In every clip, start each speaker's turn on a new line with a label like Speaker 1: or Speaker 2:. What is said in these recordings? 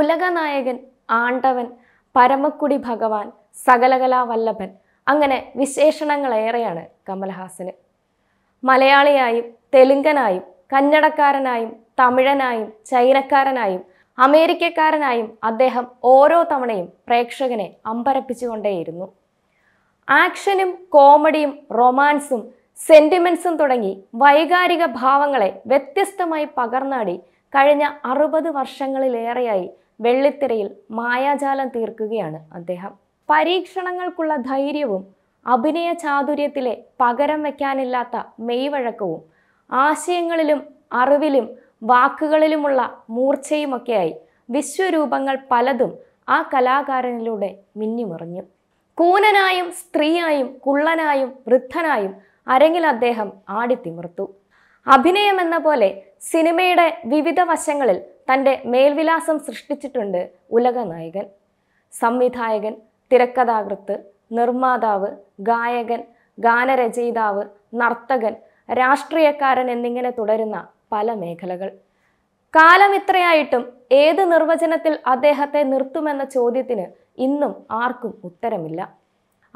Speaker 1: ഉലകനായകൻ ആണ്ടവൻ പരമക്കുടി ഭഗവാൻ സകലകലാ വല്ലഭൻ അങ്ങനെ വിശേഷണങ്ങളേറെയാണ് കമൽഹാസന് മലയാളിയായും തെലുങ്കനായും കന്നഡക്കാരനായും തമിഴനായും ചൈനക്കാരനായും അമേരിക്കക്കാരനായും അദ്ദേഹം ഓരോ തവണയും പ്രേക്ഷകനെ അമ്പരപ്പിച്ചുകൊണ്ടേയിരുന്നു ആക്ഷനും കോമഡിയും റൊമാൻസും സെൻറ്റിമെൻസും തുടങ്ങി വൈകാരിക ഭാവങ്ങളെ വ്യത്യസ്തമായി പകർന്നാടി കഴിഞ്ഞ അറുപത് വർഷങ്ങളിലേറെയായി വെള്ളിത്തിരയിൽ മായാജാലം തീർക്കുകയാണ് അദ്ദേഹം പരീക്ഷണങ്ങൾക്കുള്ള ധൈര്യവും അഭിനയ ചാതുര്യത്തിലെ പകരം വയ്ക്കാനില്ലാത്ത മെയ്വഴക്കവും ആശയങ്ങളിലും അറിവിലും വാക്കുകളിലുമുള്ള മൂർച്ചയുമൊക്കെയായി വിശ്വരൂപങ്ങൾ പലതും ആ കലാകാരനിലൂടെ മിന്നിമറിഞ്ഞു കൂനനായും സ്ത്രീയായും കുള്ളനായും വൃദ്ധനായും അരങ്ങിൽ അദ്ദേഹം ആടിത്തിമിർത്തു അഭിനയമെന്ന പോലെ സിനിമയുടെ വിവിധ വശങ്ങളിൽ തൻ്റെ മേൽവിലാസം സൃഷ്ടിച്ചിട്ടുണ്ട് ഉലകനായകൻ സംവിധായകൻ തിരക്കഥാകൃത്ത് നിർമ്മാതാവ് ഗായകൻ ഗാനരചയിതാവ് നർത്തകൻ രാഷ്ട്രീയക്കാരൻ എന്നിങ്ങനെ തുടരുന്ന പല മേഖലകൾ കാലം ഇത്രയായിട്ടും ഏത് നിർവചനത്തിൽ അദ്ദേഹത്തെ നിർത്തുമെന്ന ചോദ്യത്തിന് ഇന്നും ആർക്കും ഉത്തരമില്ല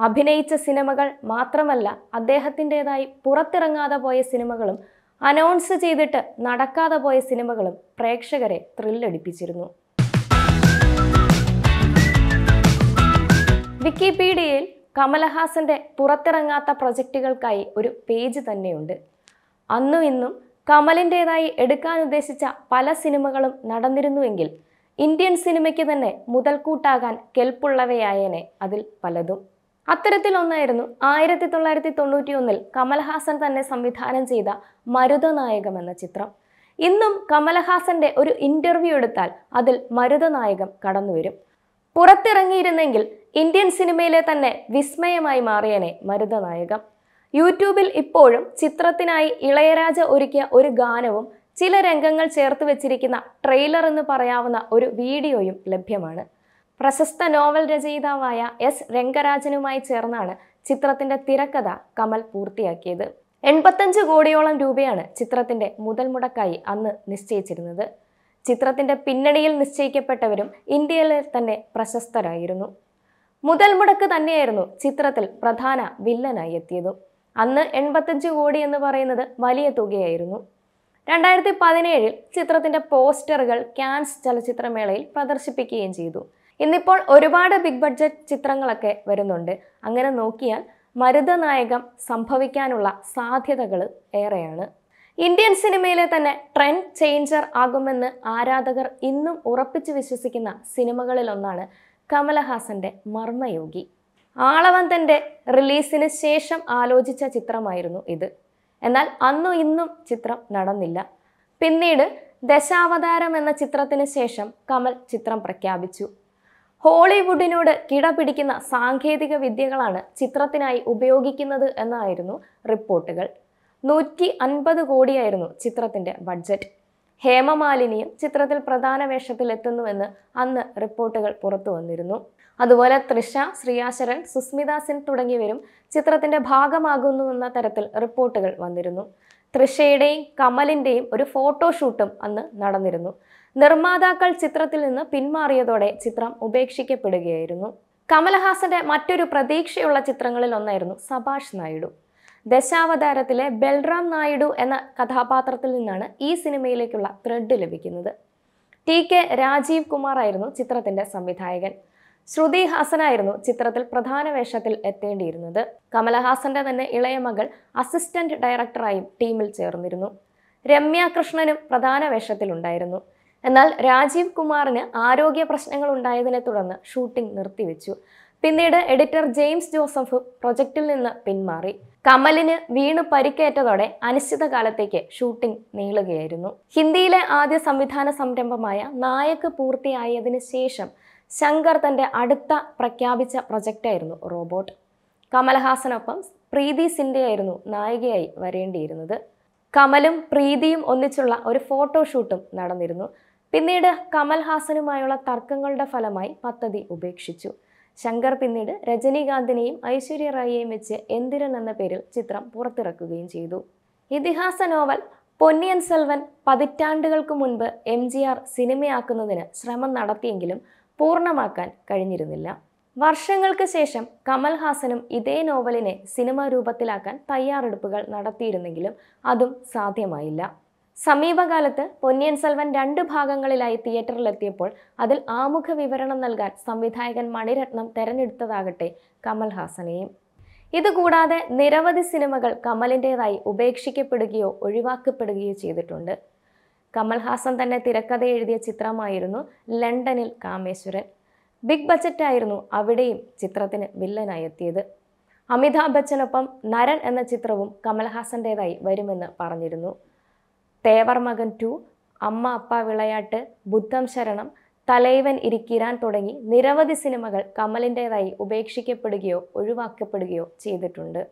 Speaker 1: അഭിനയിച്ച സിനിമകൾ മാത്രമല്ല അദ്ദേഹത്തിൻ്റെതായി പുറത്തിറങ്ങാതെ പോയ സിനിമകളും അനൗൺസ് ചെയ്തിട്ട് നടക്കാതെ പോയ സിനിമകളും പ്രേക്ഷകരെ ത്രില്ലടിപ്പിച്ചിരുന്നു വിക്കിപീഡിയയിൽ കമലഹാസന്റെ പുറത്തിറങ്ങാത്ത പ്രൊജക്റ്റുകൾക്കായി ഒരു പേജ് തന്നെയുണ്ട് അന്നും ഇന്നും കമലിൻ്റെതായി എടുക്കാൻ ഉദ്ദേശിച്ച പല സിനിമകളും നടന്നിരുന്നുവെങ്കിൽ ഇന്ത്യൻ സിനിമയ്ക്ക് തന്നെ മുതൽക്കൂട്ടാകാൻ കെൽപ്പുള്ളവയായേനെ അതിൽ പലതും അത്തരത്തിലൊന്നായിരുന്നു ആയിരത്തി തൊള്ളായിരത്തി തൊണ്ണൂറ്റി ഒന്നിൽ കമൽഹാസൻ തന്നെ സംവിധാനം ചെയ്ത മരുതനായകം എന്ന ചിത്രം ഇന്നും കമലഹാസന്റെ ഒരു ഇന്റർവ്യൂ എടുത്താൽ അതിൽ മരുതനായകം കടന്നുവരും പുറത്തിറങ്ങിയിരുന്നെങ്കിൽ ഇന്ത്യൻ സിനിമയിലെ തന്നെ വിസ്മയമായി മാറിയനെ മരുതനായകം യൂട്യൂബിൽ ഇപ്പോഴും ചിത്രത്തിനായി ഇളയരാജ ഒരുക്കിയ ഒരു ഗാനവും ചില രംഗങ്ങൾ ചേർത്ത് വെച്ചിരിക്കുന്ന ട്രെയിലർ എന്ന് പറയാവുന്ന ഒരു വീഡിയോയും ലഭ്യമാണ് പ്രശസ്ത നോവൽ രചയിതാവായ എസ് രംഗരാജനുമായി ചേർന്നാണ് ചിത്രത്തിന്റെ തിരക്കഥ കമൽ പൂർത്തിയാക്കിയത് എൺപത്തഞ്ച് കോടിയോളം രൂപയാണ് ചിത്രത്തിന്റെ മുതൽ മുടക്കായി അന്ന് നിശ്ചയിച്ചിരുന്നത് ചിത്രത്തിന്റെ പിന്നണിയിൽ നിശ്ചയിക്കപ്പെട്ടവരും ഇന്ത്യയിലെ തന്നെ പ്രശസ്തരായിരുന്നു മുതൽ മുടക്ക് തന്നെയായിരുന്നു ചിത്രത്തിൽ പ്രധാന വില്ലനായി എത്തിയതും അന്ന് എൺപത്തഞ്ച് കോടി എന്ന് പറയുന്നത് വലിയ തുകയായിരുന്നു രണ്ടായിരത്തി പതിനേഴിൽ ചിത്രത്തിന്റെ പോസ്റ്ററുകൾ ക്യാൻസ് ചലച്ചിത്രമേളയിൽ പ്രദർശിപ്പിക്കുകയും ചെയ്തു ഇന്നിപ്പോൾ ഒരുപാട് ബിഗ് ബഡ്ജറ്റ് ചിത്രങ്ങളൊക്കെ വരുന്നുണ്ട് അങ്ങനെ നോക്കിയാൽ മരുതനായകം സംഭവിക്കാനുള്ള സാധ്യതകൾ ഏറെയാണ് ഇന്ത്യൻ സിനിമയിലെ തന്നെ ട്രെൻഡ് ചേഞ്ചർ ആകുമെന്ന് ആരാധകർ ഇന്നും ഉറപ്പിച്ചു വിശ്വസിക്കുന്ന സിനിമകളിലൊന്നാണ് കമലഹാസന്റെ മർമ്മയോഗി ആളവന്തൻ്റെ റിലീസിന് ശേഷം ആലോചിച്ച ചിത്രമായിരുന്നു ഇത് എന്നാൽ അന്നും ഇന്നും ചിത്രം നടന്നില്ല പിന്നീട് ദശാവതാരം എന്ന ചിത്രത്തിന് ശേഷം കമൽ ചിത്രം പ്രഖ്യാപിച്ചു ഹോളിവുഡിനോട് കിടപിടിക്കുന്ന സാങ്കേതിക വിദ്യകളാണ് ചിത്രത്തിനായി ഉപയോഗിക്കുന്നത് എന്നായിരുന്നു റിപ്പോർട്ടുകൾ നൂറ്റി അൻപത് കോടിയായിരുന്നു ചിത്രത്തിൻ്റെ ബഡ്ജറ്റ് ഹേമമാലിനിയും ചിത്രത്തിൽ പ്രധാന വേഷത്തിലെത്തുന്നുവെന്ന് അന്ന് റിപ്പോർട്ടുകൾ പുറത്തു വന്നിരുന്നു അതുപോലെ തൃഷ ശ്രീയാശരൻ സുസ്മിത സിൻ തുടങ്ങിയവരും ചിത്രത്തിൻ്റെ ഭാഗമാകുന്നുവെന്ന തരത്തിൽ റിപ്പോർട്ടുകൾ വന്നിരുന്നു തൃഷയുടെയും കമലിൻ്റെയും ഒരു ഫോട്ടോഷൂട്ടും അന്ന് നടന്നിരുന്നു നിർമ്മാതാക്കൾ ചിത്രത്തിൽ നിന്ന് പിന്മാറിയതോടെ ചിത്രം ഉപേക്ഷിക്കപ്പെടുകയായിരുന്നു കമലഹാസന്റെ മറ്റൊരു പ്രതീക്ഷയുള്ള ചിത്രങ്ങളിൽ ഒന്നായിരുന്നു സഭാഷ് നായിഡു ദശാവതാരത്തിലെ ബൽറാം നായിഡു എന്ന കഥാപാത്രത്തിൽ നിന്നാണ് ഈ സിനിമയിലേക്കുള്ള ത്രെഡ് ലഭിക്കുന്നത് ടി കെ രാജീവ് കുമാർ ആയിരുന്നു ചിത്രത്തിന്റെ സംവിധായകൻ ശ്രുതി ഹാസനായിരുന്നു ചിത്രത്തിൽ പ്രധാന വേഷത്തിൽ എത്തേണ്ടിയിരുന്നത് കമലഹാസന്റെ തന്നെ ഇളയ മകൾ അസിസ്റ്റന്റ് ഡയറക്ടറായും ടീമിൽ ചേർന്നിരുന്നു രമ്യ കൃഷ്ണനും പ്രധാന വേഷത്തിലുണ്ടായിരുന്നു എന്നാൽ രാജീവ് കുമാറിന് ആരോഗ്യ പ്രശ്നങ്ങൾ ഉണ്ടായതിനെ തുടർന്ന് ഷൂട്ടിംഗ് നിർത്തിവെച്ചു പിന്നീട് എഡിറ്റർ ജെയിംസ് ജോസഫ് പ്രൊജക്റ്റിൽ നിന്ന് പിന്മാറി കമലിന് വീണ് പരിക്കേറ്റതോടെ അനിശ്ചിതകാലത്തേക്ക് ഷൂട്ടിംഗ് നീളുകയായിരുന്നു ഹിന്ദിയിലെ ആദ്യ സംവിധാന സംരംഭമായ നായക് പൂർത്തിയായതിനു ശേഷം ശങ്കർ തൻ്റെ അടുത്ത പ്രഖ്യാപിച്ച പ്രൊജക്റ്റായിരുന്നു റോബോട്ട് കമൽഹാസനൊപ്പം പ്രീതി സിൻഡയായിരുന്നു നായികയായി വരേണ്ടിയിരുന്നത് കമലും പ്രീതിയും ഒന്നിച്ചുള്ള ഒരു ഫോട്ടോഷൂട്ടും നടന്നിരുന്നു പിന്നീട് കമൽഹാസനുമായുള്ള തർക്കങ്ങളുടെ ഫലമായി പദ്ധതി ഉപേക്ഷിച്ചു ശങ്കർ പിന്നീട് രജനീകാന്തിനെയും ഐശ്വര്യ റായിയെയും വെച്ച് എന്തിരൻ എന്ന പേരിൽ ചിത്രം പുറത്തിറക്കുകയും ചെയ്തു ഇതിഹാസ നോവൽ പൊന്നിയൻ സെൽവൻ പതിറ്റാണ്ടുകൾക്ക് മുൻപ് എം ജി ആർ സിനിമയാക്കുന്നതിന് ശ്രമം നടത്തിയെങ്കിലും പൂർണ്ണമാക്കാൻ കഴിഞ്ഞിരുന്നില്ല വർഷങ്ങൾക്ക് ശേഷം കമൽഹാസനും ഇതേ നോവലിനെ സിനിമാ രൂപത്തിലാക്കാൻ തയ്യാറെടുപ്പുകൾ നടത്തിയിരുന്നെങ്കിലും അതും സാധ്യമായില്ല സമീപകാലത്ത് പൊന്നിയൻ സെൽവൻ രണ്ട് ഭാഗങ്ങളിലായി തിയേറ്ററിലെത്തിയപ്പോൾ അതിൽ ആമുഖ വിവരണം നൽകാൻ സംവിധായകൻ മണിരത്നം തെരഞ്ഞെടുത്തതാകട്ടെ കമൽഹാസനെയും ഇതുകൂടാതെ നിരവധി സിനിമകൾ കമലിൻ്റെതായി ഉപേക്ഷിക്കപ്പെടുകയോ ഒഴിവാക്കപ്പെടുകയോ ചെയ്തിട്ടുണ്ട് കമൽഹാസൻ തന്നെ തിരക്കഥ എഴുതിയ ചിത്രമായിരുന്നു ലണ്ടനിൽ കാമേശ്വരൻ ബിഗ് ബജറ്റായിരുന്നു അവിടെയും ചിത്രത്തിന് വില്ലനായി എത്തിയത് അമിതാഭ് ബച്ചനൊപ്പം നരൻ എന്ന ചിത്രവും കമൽഹാസൻ്റേതായി വരുമെന്ന് പറഞ്ഞിരുന്നു തേവർ മകൻ ടു അമ്മ അപ്പ വിളയാട്ട് ബുദ്ധം ശരണം തലൈവൻ ഇരിക്കിരാൻ തുടങ്ങി നിരവധി സിനിമകൾ കമലിൻ്റെതായി ഉപേക്ഷിക്കപ്പെടുകയോ ഒഴിവാക്കപ്പെടുകയോ ചെയ്തിട്ടുണ്ട്